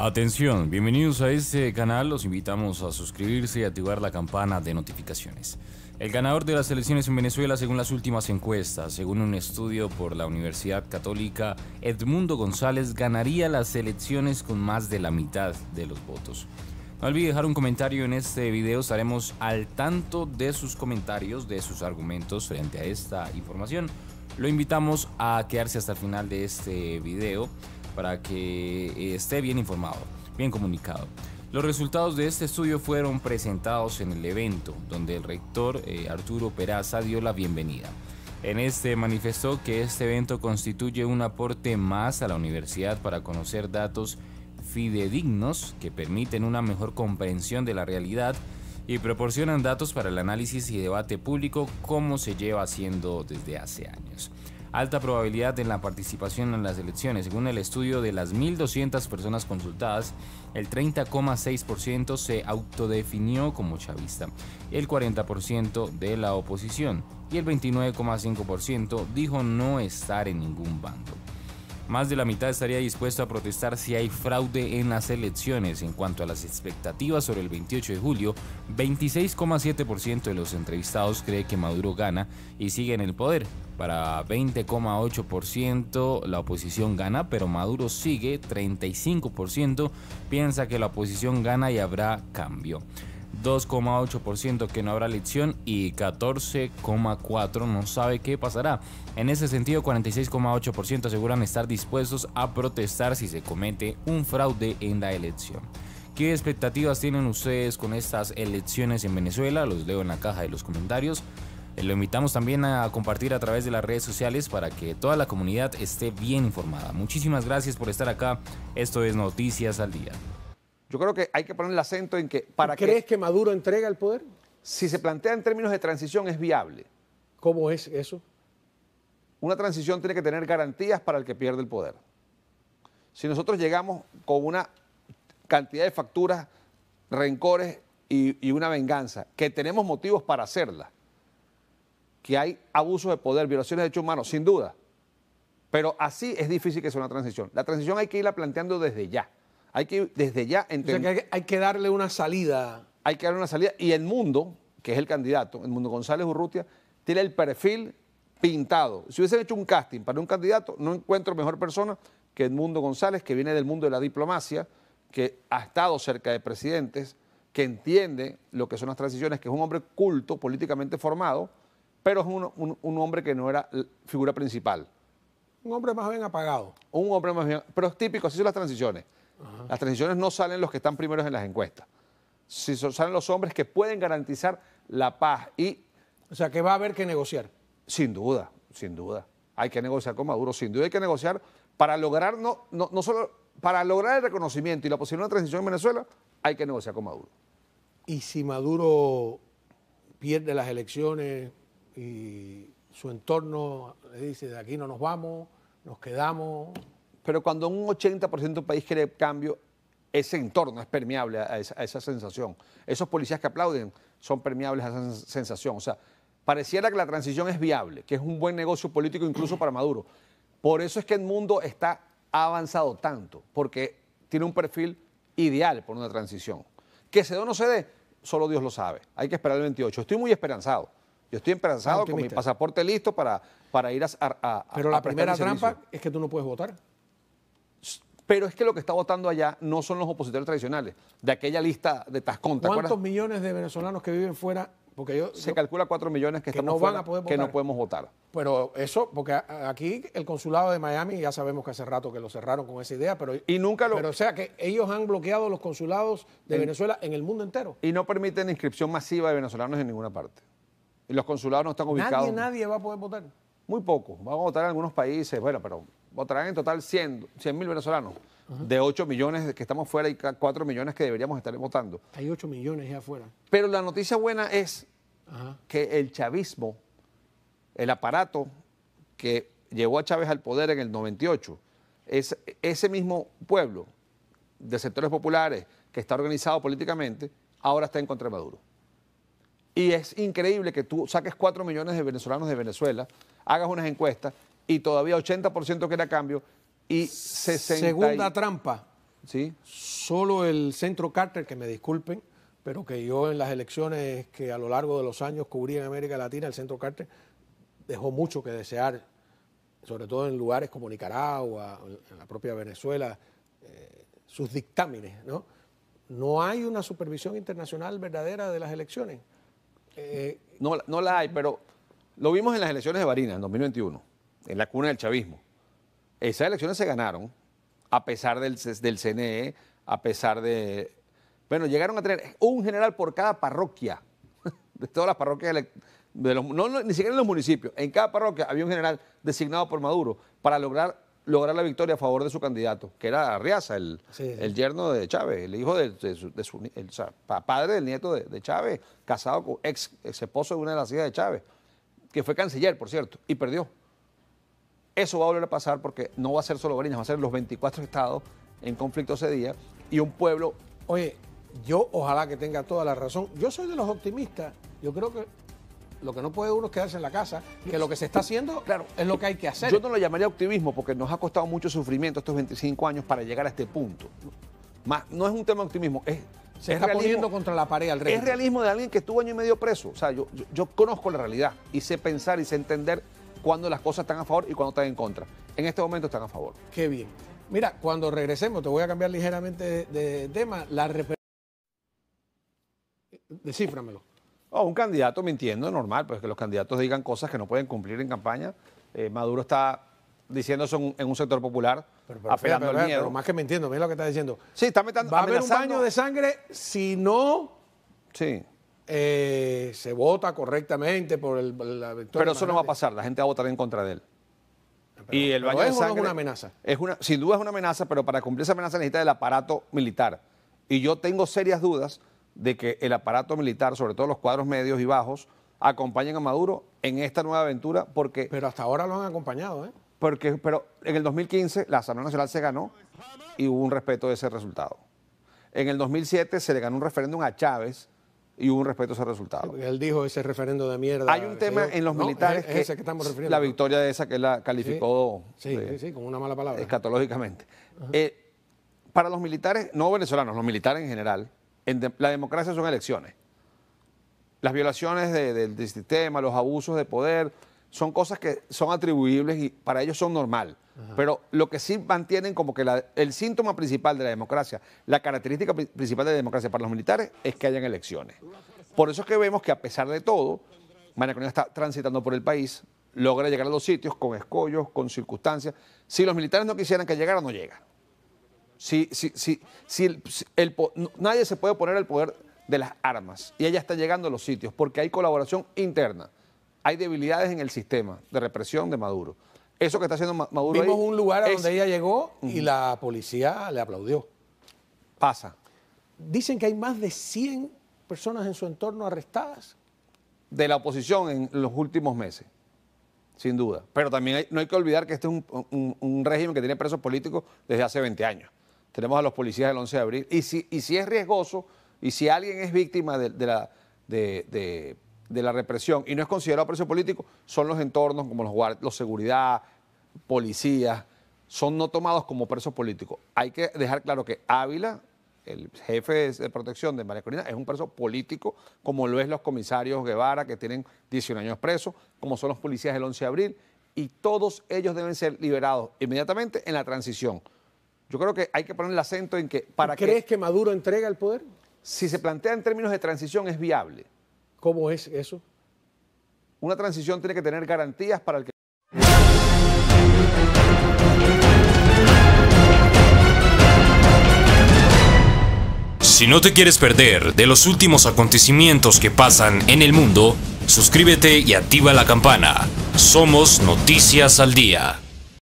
Atención, bienvenidos a este canal, los invitamos a suscribirse y activar la campana de notificaciones. El ganador de las elecciones en Venezuela según las últimas encuestas, según un estudio por la Universidad Católica, Edmundo González ganaría las elecciones con más de la mitad de los votos. No olvide dejar un comentario en este video, estaremos al tanto de sus comentarios, de sus argumentos frente a esta información. Lo invitamos a quedarse hasta el final de este video para que eh, esté bien informado, bien comunicado. Los resultados de este estudio fueron presentados en el evento, donde el rector eh, Arturo Peraza dio la bienvenida. En este manifestó que este evento constituye un aporte más a la universidad para conocer datos fidedignos que permiten una mejor comprensión de la realidad y proporcionan datos para el análisis y debate público como se lleva haciendo desde hace años alta probabilidad de la participación en las elecciones. Según el estudio de las 1.200 personas consultadas, el 30,6% se autodefinió como chavista, el 40% de la oposición y el 29,5% dijo no estar en ningún bando. Más de la mitad estaría dispuesto a protestar si hay fraude en las elecciones. En cuanto a las expectativas sobre el 28 de julio, 26,7% de los entrevistados cree que Maduro gana y sigue en el poder. Para 20,8% la oposición gana, pero Maduro sigue, 35% piensa que la oposición gana y habrá cambio. 2,8% que no habrá elección y 14,4% no sabe qué pasará. En ese sentido, 46,8% aseguran estar dispuestos a protestar si se comete un fraude en la elección. ¿Qué expectativas tienen ustedes con estas elecciones en Venezuela? Los leo en la caja de los comentarios. Eh, lo invitamos también a compartir a través de las redes sociales para que toda la comunidad esté bien informada. Muchísimas gracias por estar acá. Esto es Noticias al Día. Yo creo que hay que poner el acento en que para ¿Crees que, Maduro entrega el poder? Si se plantea en términos de transición es viable. ¿Cómo es eso? Una transición tiene que tener garantías para el que pierde el poder. Si nosotros llegamos con una cantidad de facturas, rencores y, y una venganza, que tenemos motivos para hacerla, que hay abusos de poder, violaciones de derechos humanos, sin duda, pero así es difícil que sea una transición. La transición hay que irla planteando desde ya. Hay que desde ya entender. que hay que darle una salida. Hay que darle una salida. Y el mundo, que es el candidato, el mundo González Urrutia, tiene el perfil pintado. Si hubiesen hecho un casting para un candidato, no encuentro mejor persona que el mundo González, que viene del mundo de la diplomacia, que ha estado cerca de presidentes, que entiende lo que son las transiciones, que es un hombre culto, políticamente formado, pero es un, hombre que no era figura principal. Un hombre más bien apagado. Un hombre más bien, pero es típico, así son las transiciones. Las transiciones no salen los que están primeros en las encuestas. Si salen los hombres que pueden garantizar la paz y... O sea, que va a haber que negociar. Sin duda, sin duda. Hay que negociar con Maduro, sin duda hay que negociar para lograr, no, solo para lograr el reconocimiento y la posibilidad de una transición en Venezuela, hay que negociar con Maduro. ¿Y si Maduro pierde las elecciones y su entorno le dice, de aquí no nos vamos, nos quedamos, pero cuando un 80% de un país quiere cambio, ese entorno es permeable a esa, sensación. Esos policías que aplauden son permeables a esa sensación. O sea, pareciera que la transición es viable, que es un buen negocio político incluso para Maduro. Por eso es que el mundo está avanzado tanto, porque tiene un perfil ideal por una transición. Que se dé o no se dé, solo Dios lo sabe. Hay que esperar el 28. Estoy muy esperanzado. Yo estoy esperanzado con mi pasaporte listo para, para ir a, Pero la primera trampa es que tú no puedes votar. Pero es que lo que está votando allá no son los opositores tradicionales, de aquella lista de Tascón. ¿Cuántos millones de venezolanos que viven fuera? Porque yo, Se calcula 4 millones que, estamos van a poder que no podemos votar. Pero eso, porque aquí el consulado de Miami ya sabemos que hace rato que lo cerraron con esa idea, pero y nunca lo, pero o sea que ellos han bloqueado los consulados de Venezuela en el mundo entero y no permiten inscripción masiva de venezolanos en ninguna parte. Y los consulados no están ubicados. Nadie, nadie va a poder votar. Muy poco. Van a votar en algunos países, bueno, pero votarán en total 100 mil venezolanos. De 8 millones que estamos fuera y 4 millones que deberíamos estar votando. Hay 8 millones ya afuera. Pero la noticia buena es que el chavismo, el aparato que llevó a Chávez al poder en el 98, es ese mismo pueblo de sectores populares que está organizado políticamente, ahora está en contra de Maduro. Y es increíble que tú saques 4 millones de venezolanos de Venezuela, hagas unas encuestas y todavía 80% que era cambio y 60. Segunda trampa. Sí. Solo el centro Carter, que me disculpen, pero que yo en las elecciones que a lo largo de los años cubrí en América Latina, el centro Carter dejó mucho que desear, sobre todo en lugares como Nicaragua, en la propia Venezuela, eh, sus dictámenes, ¿no? No hay una supervisión internacional verdadera de las elecciones. Eh, no, no la hay, pero lo vimos en las elecciones de Barinas en 2021 en la cuna del chavismo. Esas elecciones se ganaron a pesar del, CNE, a pesar de... Bueno, llegaron a tener un general por cada parroquia, de todas las parroquias, de los, ni siquiera en los municipios, en cada parroquia había un general designado por Maduro para lograr, lograr la victoria a favor de su candidato, que era Arriaza, el, yerno de Chávez, el hijo de, su, padre del nieto de, Chávez, casado con ex, ex esposo de una de las hijas de Chávez, que fue canciller, por cierto, y perdió. Eso va a volver a pasar porque no va a ser solo Barinas, va a ser los 24 estados en conflicto ese día y un pueblo. Oye, yo ojalá que tenga toda la razón. Yo soy de los optimistas. Yo creo que lo que no puede uno es quedarse en la casa, que lo que se está haciendo claro, es lo que hay que hacer. Yo no lo llamaría optimismo porque nos ha costado mucho sufrimiento estos 25 años para llegar a este punto. Más, no es un tema de optimismo, es... Se está poniendo contra la pared al rey. Es realismo de alguien que estuvo año y medio preso. O sea, yo, yo conozco la realidad y sé pensar y sé entender cuando las cosas están a favor y cuando están en contra. En este momento están a favor. Qué bien. Mira, cuando regresemos, te voy a cambiar ligeramente de, tema. La Decíframelo. Oh, un candidato mintiendo, normal, pues que los candidatos digan cosas que no pueden cumplir en campaña. Eh, Maduro está diciendo eso en un sector popular, pero, apelando miedo. Pero más que entiendo, mira lo que está diciendo. Sí, está metiendo. Va a haber un baño de sangre si no. Sí. Eh, se vota correctamente por el, la Pero eso no va a pasar, la gente va a votar en contra de él. y el baño es una amenaza. Es una, sin duda es una amenaza, pero para cumplir esa amenaza necesita el aparato militar. Y yo tengo serias dudas de que el aparato militar, sobre todo los cuadros medios y bajos, acompañen a Maduro en esta nueva aventura porque... Pero hasta ahora lo han acompañado, ¿eh? Porque, pero en el 2015 la Asamblea Nacional se ganó y hubo un respeto de ese resultado. En el 2007 se le ganó un referéndum a Chávez y un respeto a ese resultado. Él dijo ese referendo de mierda. Hay un tema en los militares que, la victoria de esa que la calificó. con una mala palabra. Escatológicamente. Eh, para los militares, no venezolanos, los militares en general, en la democracia son elecciones. Las violaciones del sistema, los abusos de poder, son cosas que son atribuibles y para ellos son normal. Pero lo que sí mantienen como que el síntoma principal de la democracia, la característica principal de la democracia para los militares es que hayan elecciones. Por eso es que vemos que a pesar de todo, Manaconía está transitando por el país, logra llegar a los sitios con escollos, con circunstancias. Si los militares no quisieran que llegara, no llega. Si, si, si, si nadie se puede oponer al poder de las armas y ella está llegando a los sitios porque hay colaboración interna hay debilidades en el sistema de represión de Maduro. Eso que está haciendo Maduro. Vimos un lugar a donde ella llegó y la policía le aplaudió. Pasa. Dicen que hay más de 100 personas en su entorno arrestadas. De la oposición en los últimos meses, sin duda. Pero también no hay que olvidar que este es un, régimen que tiene presos políticos desde hace 20 años. Tenemos a los policías del 11 de abril. Y si, si es riesgoso, y si alguien es víctima de, la, de de la represión y no es considerado preso político son los entornos como los los seguridad, policías, son no tomados como presos políticos. Hay que dejar claro que Ávila, el jefe de protección de María Corina, es un preso político, como lo es los comisarios Guevara, que tienen 19 años presos, como son los policías del 11 de abril, y todos ellos deben ser liberados inmediatamente en la transición. Yo creo que hay que poner el acento en que para ¿Crees que Maduro entrega el poder? Si se plantea en términos de transición es viable. ¿Cómo es eso? Una transición tiene que tener garantías para el que... Si no te quieres perder de los últimos acontecimientos que pasan en el mundo, suscríbete y activa la campana. Somos Noticias al Día.